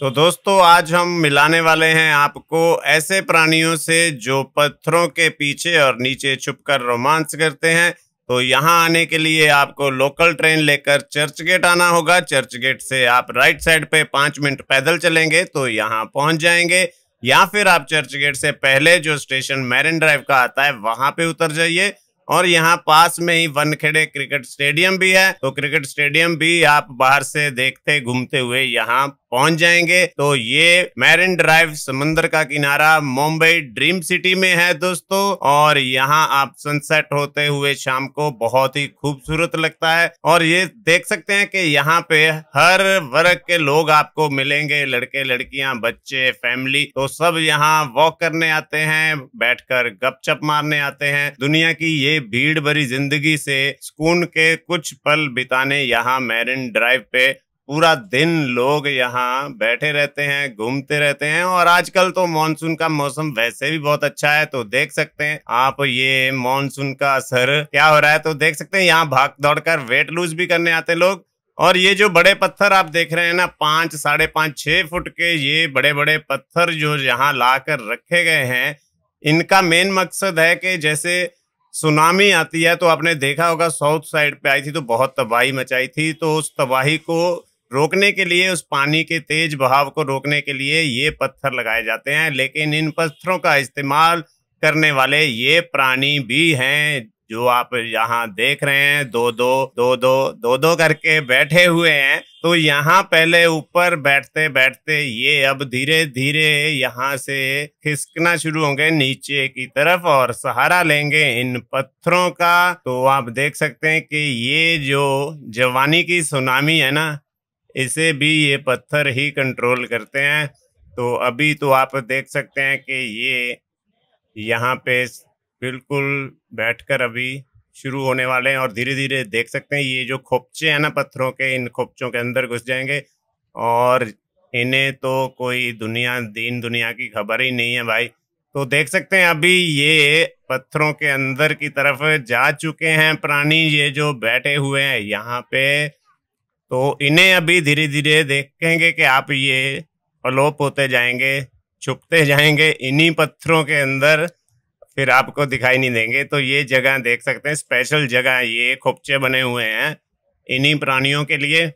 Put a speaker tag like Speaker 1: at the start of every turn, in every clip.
Speaker 1: तो दोस्तों आज हम मिलाने वाले हैं आपको ऐसे प्राणियों से जो पत्थरों के पीछे और नीचे छुपकर रोमांस करते हैं तो यहाँ आने के लिए आपको लोकल ट्रेन लेकर चर्च गेट आना होगा चर्च गेट से आप राइट साइड पे पांच मिनट पैदल चलेंगे तो यहाँ पहुंच जाएंगे या फिर आप चर्च गेट से पहले जो स्टेशन मैरिन ड्राइव का आता है वहां पे उतर जाइए और यहाँ पास में ही वनखेड़े क्रिकेट स्टेडियम भी है तो क्रिकेट स्टेडियम भी आप बाहर से देखते घूमते हुए यहाँ पहुंच जाएंगे तो ये मैरिन ड्राइव समुन्द्र का किनारा मुंबई ड्रीम सिटी में है दोस्तों और यहाँ आप सनसेट होते हुए शाम को बहुत ही खूबसूरत लगता है और ये देख सकते हैं कि यहाँ पे हर वर्ग के लोग आपको मिलेंगे लड़के लड़कियां बच्चे फैमिली तो सब यहाँ वॉक करने आते हैं बैठकर गपचप मारने आते हैं दुनिया की ये भीड़ भरी जिंदगी से सुकून के कुछ पल बिताने यहाँ मैरिन ड्राइव पे पूरा दिन लोग यहाँ बैठे रहते हैं घूमते रहते हैं और आजकल तो मॉनसून का मौसम वैसे भी बहुत अच्छा है तो देख सकते हैं आप ये मॉनसून का असर क्या हो रहा है तो देख सकते हैं यहाँ भाग दौड़ कर वेट लूज भी करने आते लोग और ये जो बड़े पत्थर आप देख रहे हैं ना पांच साढ़े पांच छह फुट के ये बड़े बड़े पत्थर जो यहाँ ला कर रखे गए हैं इनका मेन मकसद है कि जैसे सुनामी आती है तो आपने देखा होगा साउथ साइड पे आई थी तो बहुत तबाही मचाई थी तो उस तबाही को रोकने के लिए उस पानी के तेज बहाव को रोकने के लिए ये पत्थर लगाए जाते हैं लेकिन इन पत्थरों का इस्तेमाल करने वाले ये प्राणी भी हैं जो आप यहाँ देख रहे हैं दो दो दो दो दो दो करके बैठे हुए हैं तो यहाँ पहले ऊपर बैठते बैठते ये अब धीरे धीरे यहाँ से खिसकना शुरू होंगे नीचे की तरफ और सहारा लेंगे इन पत्थरों का तो आप देख सकते हैं कि ये जो जवानी की सुनामी है ना इसे भी ये पत्थर ही कंट्रोल करते हैं तो अभी तो आप देख सकते हैं कि ये यहाँ पे बिल्कुल बैठकर अभी शुरू होने वाले हैं और धीरे धीरे देख सकते हैं ये जो खोपचे हैं ना पत्थरों के इन खोपचों के अंदर घुस जाएंगे और इन्हें तो कोई दुनिया दीन दुनिया की खबर ही नहीं है भाई तो देख सकते हैं अभी ये पत्थरों के अंदर की तरफ जा चुके हैं प्राणी ये जो बैठे हुए हैं यहाँ पे तो इन्हें अभी धीरे धीरे देखेंगे कि आप ये अलोप होते जाएंगे छुपते जाएंगे इन्हीं पत्थरों के अंदर फिर आपको दिखाई नहीं देंगे तो ये जगह देख सकते हैं स्पेशल जगह है ये खोपचे बने हुए हैं इन्हीं प्राणियों के लिए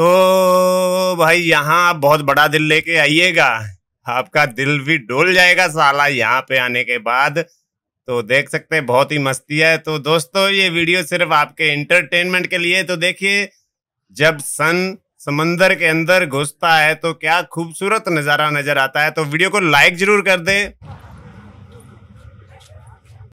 Speaker 1: तो भाई यहाँ आप बहुत बड़ा दिल लेके आइएगा आपका दिल भी डोल जाएगा साला यहाँ पे आने के बाद तो देख सकते हैं बहुत ही मस्ती है तो दोस्तों ये वीडियो सिर्फ आपके एंटरटेनमेंट के लिए तो देखिए जब सन समंदर के अंदर घुसता है तो क्या खूबसूरत नज़ारा नज़र आता है तो वीडियो को लाइक जरूर कर दें